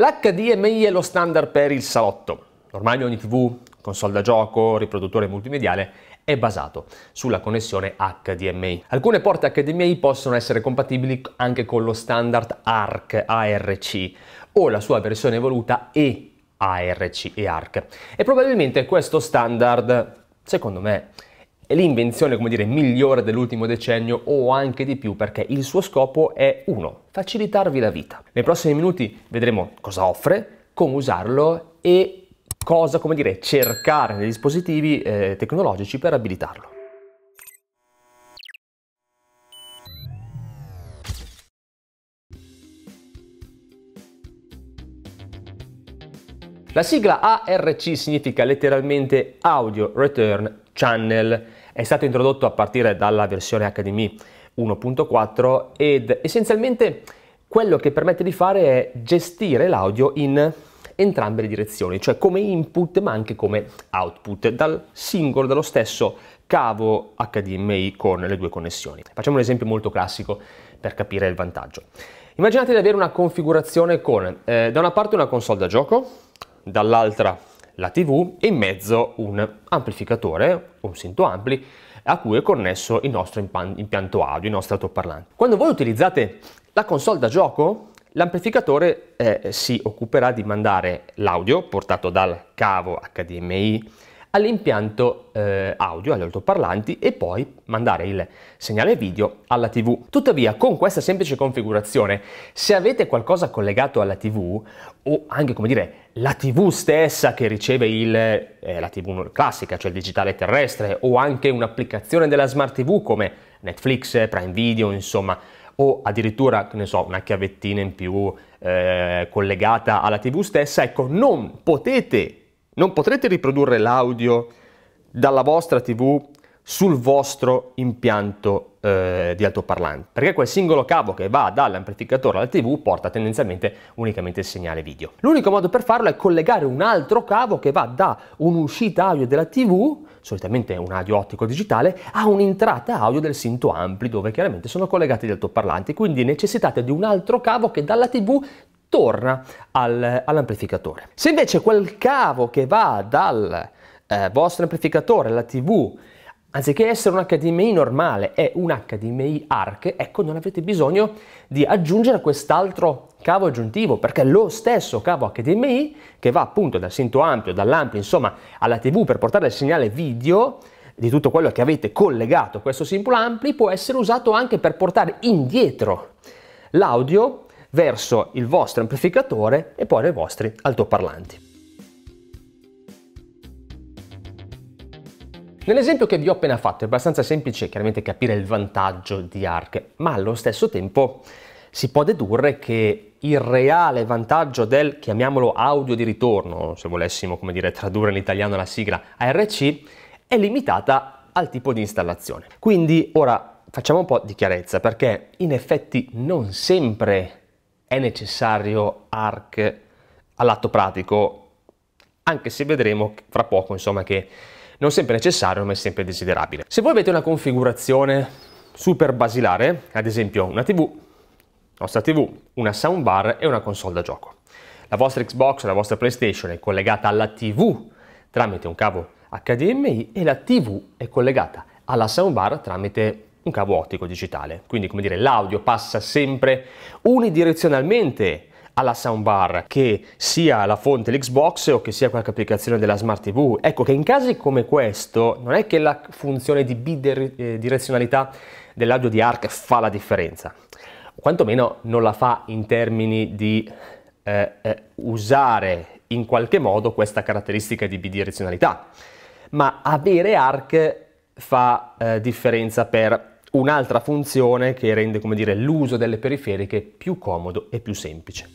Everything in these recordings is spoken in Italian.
L'HDMI è lo standard per il salotto. Ormai ogni TV, console da gioco, riproduttore multimediale è basato sulla connessione HDMI. Alcune porte HDMI possono essere compatibili anche con lo standard ARC, ARC o la sua versione evoluta EARC e ARC. E probabilmente questo standard, secondo me, è l'invenzione, come dire, migliore dell'ultimo decennio o anche di più perché il suo scopo è uno, facilitarvi la vita. Nei prossimi minuti vedremo cosa offre, come usarlo e cosa, come dire, cercare nei dispositivi eh, tecnologici per abilitarlo. La sigla ARC significa letteralmente Audio Return Channel è stato introdotto a partire dalla versione HDMI 1.4 ed essenzialmente quello che permette di fare è gestire l'audio in entrambe le direzioni, cioè come input ma anche come output, dal singolo, dallo stesso cavo HDMI con le due connessioni. Facciamo un esempio molto classico per capire il vantaggio. Immaginate di avere una configurazione con eh, da una parte una console da gioco, dall'altra la TV e in mezzo un amplificatore, un sinto ampli, a cui è connesso il nostro impianto audio, il nostro altoparlante. Quando voi utilizzate la console da gioco, l'amplificatore eh, si occuperà di mandare l'audio portato dal cavo HDMI all'impianto eh, audio, agli altoparlanti e poi mandare il segnale video alla TV. Tuttavia, con questa semplice configurazione, se avete qualcosa collegato alla TV o anche come dire la TV stessa che riceve il, eh, la TV classica, cioè il digitale terrestre, o anche un'applicazione della smart TV come Netflix, Prime Video, insomma, o addirittura, ne so, una chiavettina in più eh, collegata alla TV stessa, ecco, non potete non potrete riprodurre l'audio dalla vostra TV sul vostro impianto eh, di altoparlante, perché quel singolo cavo che va dall'amplificatore alla TV porta tendenzialmente unicamente il segnale video. L'unico modo per farlo è collegare un altro cavo che va da un'uscita audio della TV, solitamente un audio ottico digitale, a un'entrata audio del Sinto Ampli, dove chiaramente sono collegati gli altoparlanti, quindi necessitate di un altro cavo che dalla TV torna al, all'amplificatore. Se invece quel cavo che va dal eh, vostro amplificatore la TV anziché essere un HDMI normale è un HDMI ARC, ecco non avete bisogno di aggiungere quest'altro cavo aggiuntivo perché lo stesso cavo HDMI che va appunto dal sito ampio, dall'ampio insomma alla TV per portare il segnale video di tutto quello che avete collegato a questo Simple Ampli può essere usato anche per portare indietro l'audio verso il vostro amplificatore e poi nei vostri altoparlanti. Nell'esempio che vi ho appena fatto è abbastanza semplice chiaramente capire il vantaggio di ARC, ma allo stesso tempo si può dedurre che il reale vantaggio del, chiamiamolo audio di ritorno, se volessimo come dire tradurre in italiano la sigla ARC, è limitata al tipo di installazione. Quindi ora facciamo un po' di chiarezza perché in effetti non sempre è necessario ARC all'atto pratico, anche se vedremo fra poco insomma che non sempre necessario ma è sempre desiderabile. Se voi avete una configurazione super basilare, ad esempio una TV, nostra TV, una soundbar e una console da gioco. La vostra Xbox o la vostra PlayStation è collegata alla TV tramite un cavo HDMI e la TV è collegata alla soundbar tramite un cavo ottico digitale. Quindi, come dire, l'audio passa sempre unidirezionalmente alla soundbar, che sia la fonte l'Xbox o che sia qualche applicazione della Smart TV. Ecco che in casi come questo non è che la funzione di bidirezionalità eh, dell'audio di ARC fa la differenza, quantomeno non la fa in termini di eh, eh, usare in qualche modo questa caratteristica di bidirezionalità. Ma avere ARC fa eh, differenza per un'altra funzione che rende come dire, l'uso delle periferiche più comodo e più semplice.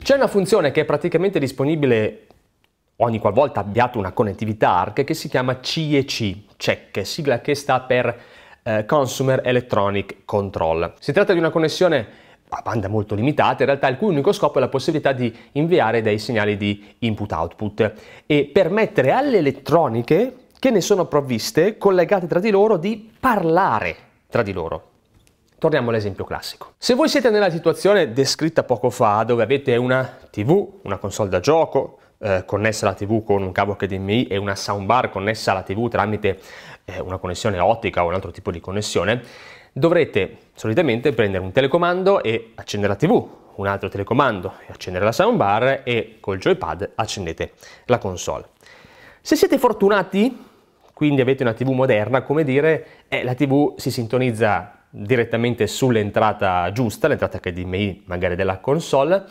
C'è una funzione che è praticamente disponibile ogni qualvolta abbiate una connettività ARC che si chiama CEC, CEC, sigla che sta per eh, Consumer Electronic Control. Si tratta di una connessione a banda molto limitata, in realtà il cui unico scopo è la possibilità di inviare dei segnali di input-output e permettere alle elettroniche che ne sono provviste, collegate tra di loro, di parlare tra di loro. Torniamo all'esempio classico. Se voi siete nella situazione descritta poco fa, dove avete una TV, una console da gioco, eh, connessa alla TV con un cavo HDMI e una soundbar connessa alla TV tramite eh, una connessione ottica o un altro tipo di connessione, dovrete solitamente prendere un telecomando e accendere la TV, un altro telecomando e accendere la soundbar e col joypad accendete la console. Se siete fortunati, quindi avete una TV moderna, come dire, eh, la TV si sintonizza direttamente sull'entrata giusta, l'entrata HDMI magari della console,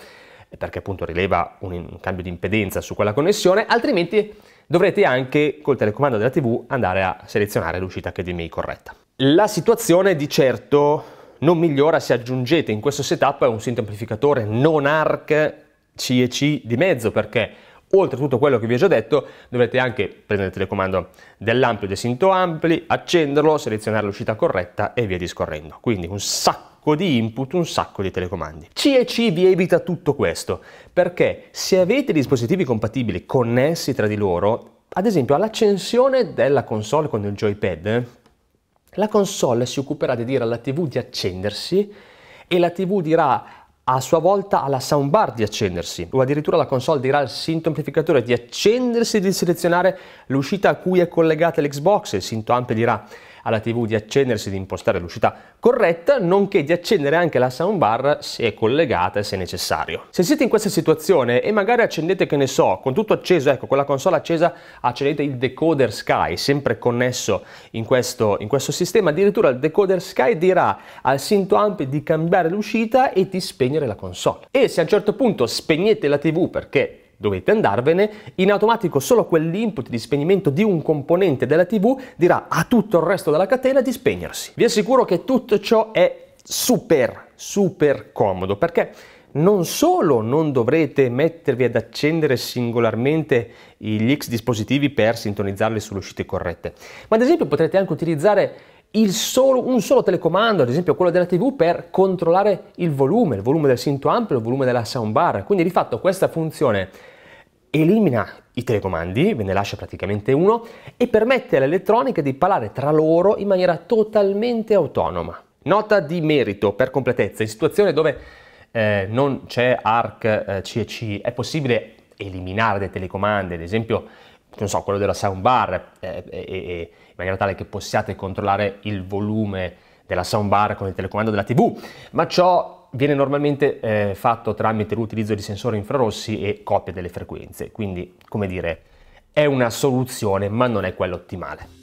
perché appunto rileva un cambio di impedenza su quella connessione, altrimenti dovrete anche col telecomando della TV andare a selezionare l'uscita HDMI corretta. La situazione di certo non migliora se aggiungete in questo setup un sintamplificatore non ARC CEC di mezzo perché oltre a tutto quello che vi ho già detto dovete anche prendere il telecomando dell'ampio dei sinto ampli, accenderlo, selezionare l'uscita corretta e via discorrendo. Quindi un sacco di input, un sacco di telecomandi. CEC vi evita tutto questo perché se avete dispositivi compatibili connessi tra di loro ad esempio all'accensione della console con il joypad la console si occuperà di dire alla TV di accendersi e la TV dirà a sua volta alla soundbar di accendersi o addirittura la console dirà al sinto amplificatore di accendersi e di selezionare l'uscita a cui è collegata l'Xbox e il sinto amp dirà alla TV di accendersi e di impostare l'uscita corretta, nonché di accendere anche la soundbar se è collegata e se necessario. Se siete in questa situazione e magari accendete, che ne so, con tutto acceso, ecco, con la console accesa accendete il decoder Sky, sempre connesso in questo, in questo sistema, addirittura il decoder Sky dirà al Syntoamp di cambiare l'uscita e di spegnere la console. E se a un certo punto spegnete la TV perché dovete andarvene, in automatico solo quell'input di spegnimento di un componente della TV dirà a tutto il resto della catena di spegnersi. Vi assicuro che tutto ciò è super, super comodo perché non solo non dovrete mettervi ad accendere singolarmente gli X dispositivi per sintonizzarli sulle uscite corrette, ma ad esempio potrete anche utilizzare solo, un solo telecomando, ad esempio quello della TV, per controllare il volume, il volume del cinto ampio, il volume della soundbar. Quindi di fatto questa funzione elimina i telecomandi, ve ne lascia praticamente uno, e permette all'elettronica di parlare tra loro in maniera totalmente autonoma. Nota di merito per completezza, in situazioni dove eh, non c'è ARC eh, CEC è possibile eliminare dei telecomandi, ad esempio non so, quello della soundbar, eh, eh, eh, eh, in maniera tale che possiate controllare il volume della soundbar con il telecomando della TV, ma ciò viene normalmente eh, fatto tramite l'utilizzo di sensori infrarossi e copie delle frequenze, quindi come dire, è una soluzione ma non è quella ottimale.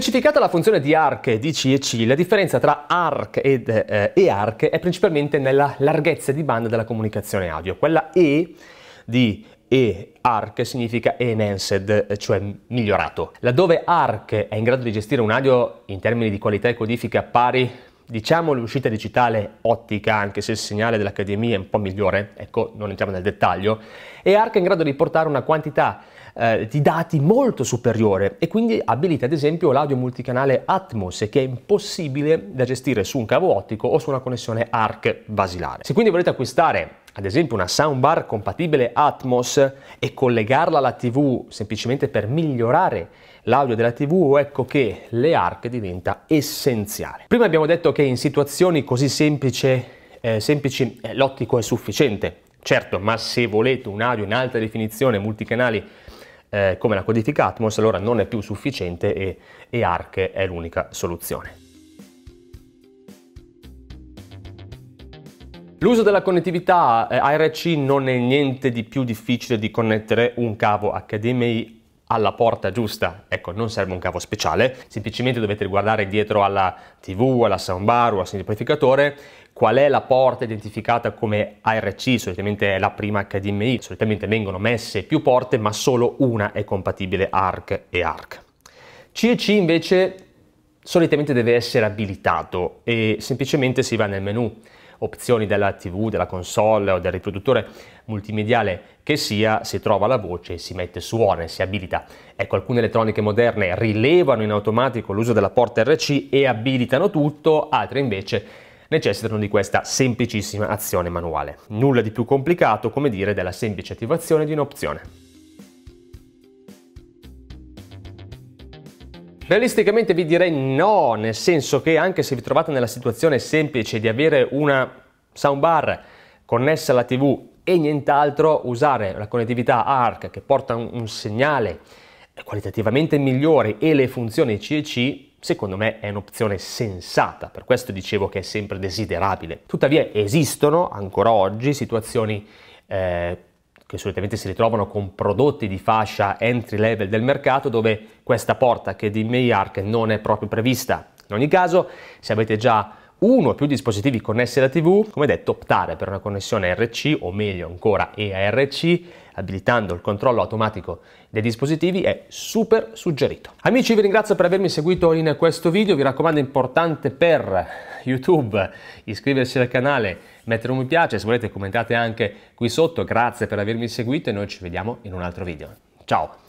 Specificata la funzione di arc di C e C, la differenza tra arc ed eh, e-arc è principalmente nella larghezza di banda della comunicazione audio. Quella E di e ARC significa enhanced, eh, cioè migliorato. Laddove ARC è in grado di gestire un audio in termini di qualità e codifica pari, diciamo l'uscita digitale ottica, anche se il segnale dell'HDMI è un po' migliore, ecco, non entriamo nel dettaglio, e ARC è in grado di portare una quantità eh, di dati molto superiore e quindi abilita ad esempio l'audio multicanale Atmos che è impossibile da gestire su un cavo ottico o su una connessione ARC basilare. Se quindi volete acquistare ad esempio una soundbar compatibile Atmos e collegarla alla TV semplicemente per migliorare l'audio della TV, ecco che le ARC diventa essenziale. Prima abbiamo detto che in situazioni così semplice, eh, semplici eh, l'ottico è sufficiente. Certo, ma se volete un audio in alta definizione multicanali eh, come la codifica Atmos allora non è più sufficiente e, e ARC è l'unica soluzione. L'uso della connettività ARC eh, non è niente di più difficile di connettere un cavo HDMI alla porta giusta. Ecco, non serve un cavo speciale, semplicemente dovete guardare dietro alla TV, alla soundbar o al semplificatore qual è la porta identificata come ARC, solitamente è la prima HDMI, solitamente vengono messe più porte ma solo una è compatibile ARC e ARC. CEC invece solitamente deve essere abilitato e semplicemente si va nel menu opzioni della TV, della console o del riproduttore multimediale che sia, si trova la voce e si mette su e si abilita. Ecco, alcune elettroniche moderne rilevano in automatico l'uso della porta RC e abilitano tutto, altre invece necessitano di questa semplicissima azione manuale. Nulla di più complicato, come dire, della semplice attivazione di un'opzione. Realisticamente vi direi no, nel senso che anche se vi trovate nella situazione semplice di avere una soundbar connessa alla TV e nient'altro, usare la connettività ARC che porta un, segnale qualitativamente migliore e le funzioni CEC secondo me è un'opzione sensata, per questo dicevo che è sempre desiderabile. Tuttavia esistono ancora oggi situazioni eh, che solitamente si ritrovano con prodotti di fascia entry level del mercato dove questa porta che di Mayark non è proprio prevista. In ogni caso, se avete già uno o più dispositivi connessi alla TV, come detto optare per una connessione RC o meglio ancora EARC abilitando il controllo automatico dei dispositivi è super suggerito. Amici vi ringrazio per avermi seguito in questo video, vi raccomando è importante per YouTube iscriversi al canale, mettere un mi piace, se volete commentate anche qui sotto, grazie per avermi seguito e noi ci vediamo in un altro video. Ciao!